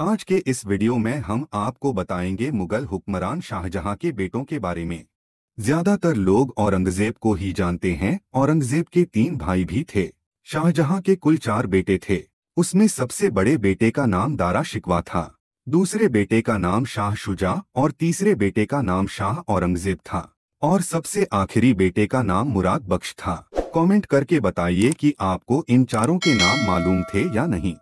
आज के इस वीडियो में हम आपको बताएंगे मुगल हुक्मरान शाहजहां के बेटों के बारे में ज्यादातर लोग औरंगजेब को ही जानते हैं औरंगजेब के तीन भाई भी थे शाहजहां के कुल चार बेटे थे उसमें सबसे बड़े बेटे का नाम दारा शिकवा था दूसरे बेटे का नाम शाह शुजा और तीसरे बेटे का नाम शाह औरंगजेब था और सबसे आखिरी बेटे का नाम मुराद बख्श था कमेंट करके बताइए कि आपको इन चारों के नाम मालूम थे या नहीं